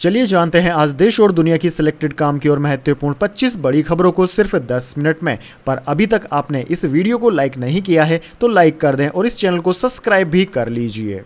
चलिए जानते हैं आज देश और दुनिया की सिलेक्टेड काम की और महत्वपूर्ण 25 बड़ी खबरों को सिर्फ 10 मिनट में पर अभी तक आपने इस वीडियो को लाइक नहीं किया है तो लाइक कर दें और इस चैनल को सब्सक्राइब भी कर लीजिए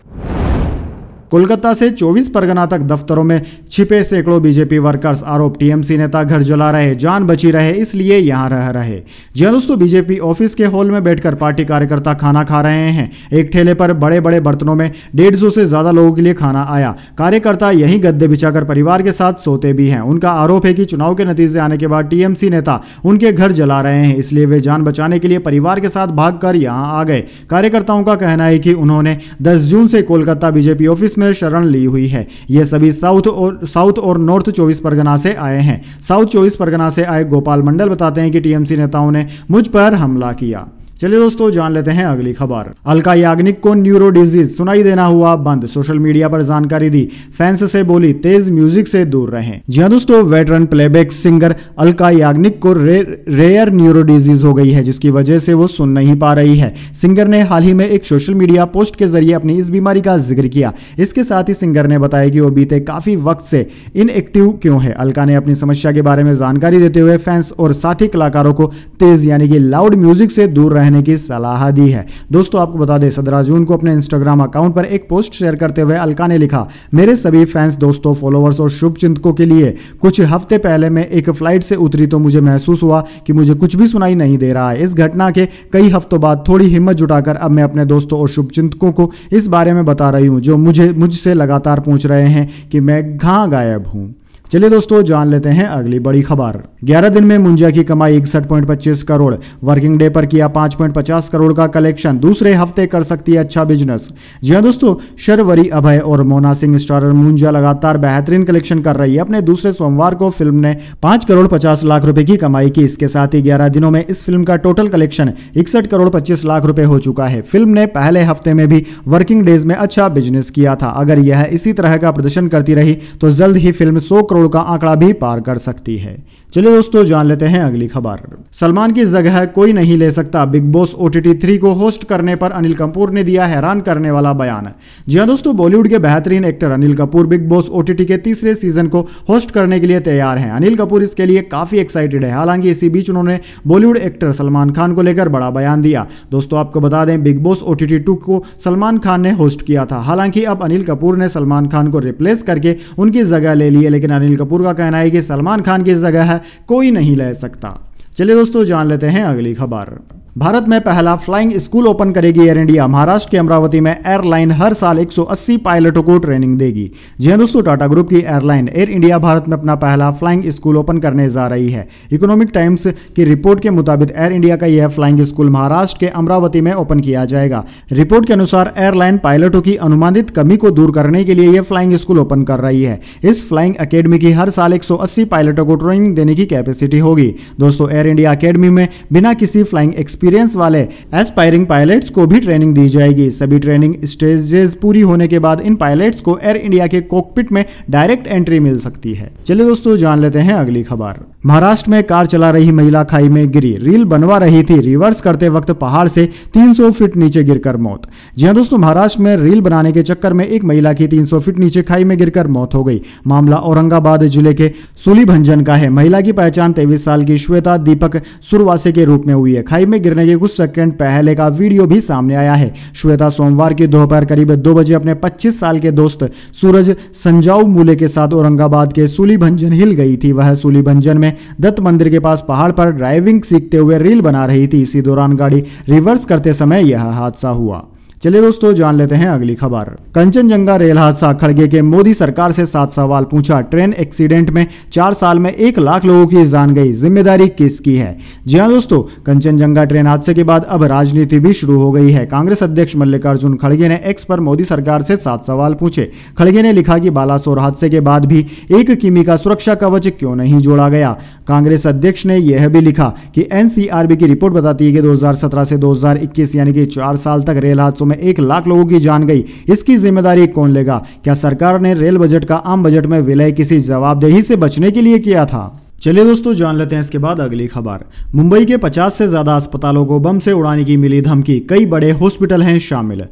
कोलकाता से 24 परगना तक दफ्तरों में छिपे सैकड़ों बीजेपी वर्कर्स आरोप टीएमसी नेता घर जला रहे जान बची रहे इसलिए यहाँ रह रहे जी दोस्तों बीजेपी ऑफिस के हॉल में बैठकर पार्टी कार्यकर्ता खाना खा रहे हैं एक ठेले पर बड़े बड़े बर्तनों में डेढ़ से ज्यादा लोगों के लिए खाना आया कार्यकर्ता यही गद्दे बिछाकर परिवार के साथ सोते भी हैं उनका आरोप है कि चुनाव के नतीजे आने के बाद टीएमसी नेता उनके घर जला रहे हैं इसलिए वे जान बचाने के लिए परिवार के साथ भाग यहां आ गए कार्यकर्ताओं का कहना है कि उन्होंने 10 जून से कोलकाता बीजेपी ऑफिस में शरण ली हुई है ये सभी साउथ और साउथ और नॉर्थ चौबीस परगना से आए हैं साउथ चौबीस परगना से आए गोपाल मंडल बताते हैं कि टीएमसी नेताओं ने मुझ पर हमला किया चलिए दोस्तों जान लेते हैं अगली खबर अलका याग्निक को न्यूरो डिजीज सुनाई देना हुआ बंद सोशल मीडिया पर जानकारी दी फैंस से बोली तेज म्यूजिक से दूर रहें जी हाँ दोस्तों veteran playback singer Alka Yagnik को रे, रेयर न्यूरो डिजीज हो गई है जिसकी वजह से वो सुन नहीं पा रही है सिंगर ने हाल ही में एक सोशल मीडिया पोस्ट के जरिए अपनी इस बीमारी का जिक्र किया इसके साथ ही सिंगर ने बताया कि वो बीते काफी वक्त से इनएक्टिव क्यों है अलका ने अपनी समस्या के बारे में जानकारी देते हुए फैंस और साथी कलाकारों को तेज यानी कि लाउड म्यूजिक से दूर रहने रहने की सलाह दी है दोस्तों आपको बता दें सत्रह जून को अपने इंस्टाग्राम अकाउंट पर एक पोस्ट शेयर करते हुए अलका ने लिखा मेरे सभी फैंस दोस्तों फॉलोवर्स और शुभचिंतकों के लिए कुछ हफ्ते पहले मैं एक फ्लाइट से उतरी तो मुझे महसूस हुआ कि मुझे कुछ भी सुनाई नहीं दे रहा है इस घटना के कई हफ्तों बाद थोड़ी हिम्मत जुटाकर अब मैं अपने दोस्तों और शुभचिंतकों को इस बारे में बता रही हूँ जो मुझे मुझसे लगातार पूछ रहे हैं कि मैं कहाँ गायब हूँ चलिए दोस्तों जान लेते हैं अगली बड़ी खबर ग्यारह दिन में मुंजा की कमाई इकसठ पॉइंट पच्चीस करोड़ वर्किंग डे पर किया पांच पॉइंट पचास करोड़ का कलेक्शन दूसरे हफ्ते कर सकती है अच्छा बिजनेस जी हाँ दोस्तों शर्वरी अभय और मोना सिंह स्टारर मुंजा लगातार बेहतरीन कलेक्शन कर रही है अपने दूसरे सोमवार को फिल्म ने पांच करोड़ पचास लाख रूपए की कमाई की इसके साथ ही ग्यारह दिनों में इस फिल्म का टोटल कलेक्शन इकसठ करोड़ पच्चीस लाख रूपए हो चुका है फिल्म ने पहले हफ्ते में भी वर्किंग डेज में अच्छा बिजनेस किया था अगर यह इसी तरह का प्रदर्शन करती रही तो जल्द ही फिल्म सौ करोड़ करोड़ का आंकड़ा भी पार कर सकती है चलिए दोस्तों जान लेते हैं अगली खबर सलमान की जगह कोई नहीं ले सकता बिग बॉस ओ टी को होस्ट करने पर अनिल कपूर ने दिया हैरान करने वाला बयान जी हाँ दोस्तों बॉलीवुड के बेहतरीन actor Anil Kapoor Bigg Boss O के तीसरे सीजन को होस्ट करने के लिए तैयार हैं अनिल कपूर इसके लिए काफी एक्साइटेड है हालांकि इसी बीच उन्होंने बॉलीवुड एक्टर सलमान खान को लेकर बड़ा बयान दिया दोस्तों आपको बता दें बिग बॉस ओ टी को सलमान खान ने होस्ट किया था हालांकि अब अनिल कपूर ने सलमान खान को रिप्लेस करके उनकी जगह ले ली है लेकिन अनिल कपूर का कहना है कि सलमान खान की जगह कोई नहीं ले सकता चलिए दोस्तों जान लेते हैं अगली खबर भारत में पहला फ्लाइंग स्कूल ओपन करेगी एयर इंडिया महाराष्ट्र के अमरावती में एयरलाइन हर साल 180 पायलटों को ट्रेनिंग देगी जी हाँ दोस्तों टाटा ग्रुप की एयरलाइन एयर इंडिया भारत में अपना पहला फ्लाइंग स्कूल ओपन करने जा रही है इकोनॉमिक टाइम्स की रिपोर्ट के मुताबिक एयर इंडिया का यह फ्लाइंग स्कूल महाराष्ट्र के अमरावती में ओपन किया जाएगा रिपोर्ट के अनुसार एयरलाइन पायलटों की अनुमानित कमी को दूर करने के लिए यह फ्लाइंग स्कूल ओपन कर रही है इस फ्लाइंग अकेडमी की हर साल एक पायलटों को ट्रेनिंग देने की कैपेसिटी होगी दोस्तों एयर इंडिया अकेडमी में बिना किसी फ्लाइंग एक्सपर्ट एक्सपीरियंस वाले एस्पायरिंग पायलट्स को भी ट्रेनिंग दी जाएगी सभी ट्रेनिंग स्टेजेस पूरी होने के बाद इन पायलट्स को एयर इंडिया के कॉकपिट में डायरेक्ट एंट्री मिल सकती है चलिए दोस्तों जान लेते हैं अगली खबर महाराष्ट्र में कार चला रही महिला खाई में गिरी रील बनवा रही थी रिवर्स करते वक्त पहाड़ से 300 फीट नीचे गिरकर मौत जी हाँ दोस्तों महाराष्ट्र में रील बनाने के चक्कर में एक महिला की 300 फीट नीचे खाई में गिरकर मौत हो गई मामला औरंगाबाद जिले के सुली भंजन का है महिला की पहचान तेईस साल की श्वेता दीपक सुरवासे के रूप में हुई है खाई में गिर गिरने के कुछ सेकंड पहले का वीडियो भी सामने आया है श्वेता सोमवार की दोपहर करीब दो बजे अपने 25 साल के दोस्त सूरज संजाऊ मूले के साथ औरंगाबाद के सूलीभंजन हिल गई थी वह सूलीभंजन में दत्त मंदिर के पास पहाड़ पर ड्राइविंग सीखते हुए रील बना रही थी इसी दौरान गाड़ी रिवर्स करते समय यह हादसा हुआ चलिए दोस्तों जान लेते हैं अगली खबर कंचनजंगा रेल हादसा खड़गे के मोदी सरकार से सात सवाल पूछा ट्रेन एक्सीडेंट में चार साल में एक लाख लोगों की जान गई जिम्मेदारी किसकी है जी हाँ दोस्तों कंचनजंगा ट्रेन हादसे के बाद अब राजनीति भी शुरू हो गई है कांग्रेस अध्यक्ष मल्लिकार्जुन खड़गे ने एक्स पर मोदी सरकार से सात सवाल पूछे खड़गे ने लिखा की बालासोर हादसे के बाद भी एक किमी का सुरक्षा कवच क्यों नहीं जोड़ा गया कांग्रेस अध्यक्ष ने यह भी लिखा कि एनसीआरबी की रिपोर्ट बताती है कि 2017 से 2021 यानी कि चार साल तक रेल हादसों में एक लाख लोगों की जान गई इसकी जिम्मेदारी कौन लेगा क्या सरकार ने रेल बजट का आम बजट में विलय किसी जवाबदेही से बचने के लिए किया था चलिए दोस्तों जान लेते हैं इसके बाद अगली खबर मुंबई के 50 से ज्यादा अस्पतालों को बम से उड़ाने की मिली धमकी कई बड़े हॉस्पिटल हैं शामिल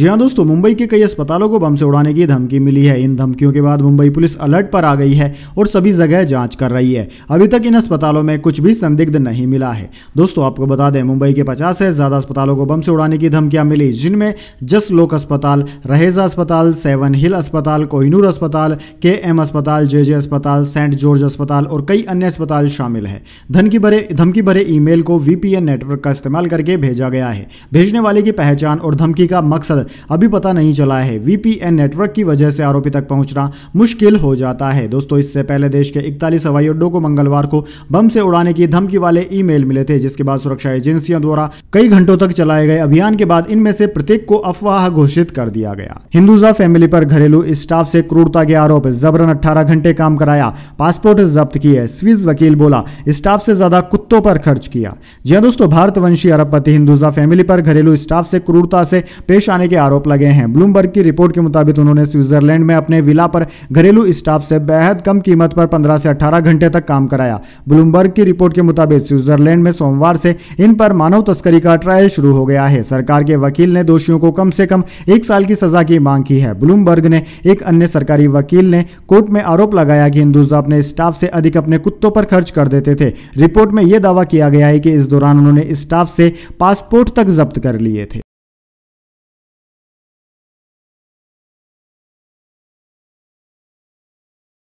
जी हाँ दोस्तों मुंबई के कई अस्पतालों को बम से उड़ाने की धमकी मिली है इन धमकियों के बाद मुंबई पुलिस अलर्ट पर आ गई है और सभी जगह जांच कर रही है अभी तक इन अस्पतालों में कुछ भी संदिग्ध नहीं मिला है दोस्तों आपको बता दें मुंबई के पचास से ज्यादा अस्पतालों को बम से उड़ाने की धमकियां मिली जिनमें जस लोक अस्पताल रहेजा अस्पताल सेवन हिल अस्पताल कोहिनूर अस्पताल के अस्पताल जे अस्पताल सेंट जॉर्ज अस्पताल और कई अन्य अन्य अस्पताल शामिल है धमकी भरे धमकी भरे ईमेल को वीपीएन नेटवर्क का इस्तेमाल करके भेजा गया है भेजने वाले की पहचान और धमकी का मकसद अभी पता नहीं चला है वीपीएन नेटवर्क की वजह से आरोपी तक पहुंचना मुश्किल हो जाता है दोस्तों इससे पहले देश के इकतालीस हवाई अड्डों को मंगलवार को बम से उड़ाने की धमकी वाले ई मिले थे जिसके बाद सुरक्षा एजेंसियों द्वारा कई घंटों तक चलाए गए अभियान के बाद इनमें से प्रत्येक को अफवाह घोषित कर दिया गया हिंदुजा फैमिली पर घरेलू स्टाफ से क्रूरता के आरोप जबरन 18 घंटे काम कराया पासपोर्ट जब्त किए तजवीज़ वकील बोला स्टाफ से ज़्यादा कुत्तों पर खर्च किया जी हाँ दोस्तों भारतवंशी अरबपति हिंदुजा फैमिली पर घरेलू स्टाफ से क्रूरता से पेश आने के आरोप लगे हैं ब्लूमबर्ग की रिपोर्ट के मुताबिक उन्होंने स्विट्जरलैंड में अपने विला पर घरेलू स्टाफ से बेहद कम कीमत पर पंद्रह से अठारह घंटे तक काम कराया ब्लूमबर्ग की रिपोर्ट के मुताबिक स्विट्जरलैंड में सोमवार से इन पर मानव तस्करी का ट्रायल शुरू हो गया है सरकार के वकील ने दोषियों को कम से कम एक साल की सजा की मांग की है ब्लूमबर्ग ने एक अन्य सरकारी वकील ने कोर्ट में आरोप लगाया कि हिंदुजा अपने स्टाफ से अधिक अपने कुत्तों पर खर्च कर देते थे रिपोर्ट में यह दावा किया गया है कि इस दौरान उन्होंने स्टाफ से पासपोर्ट तक जब्त कर लिए थे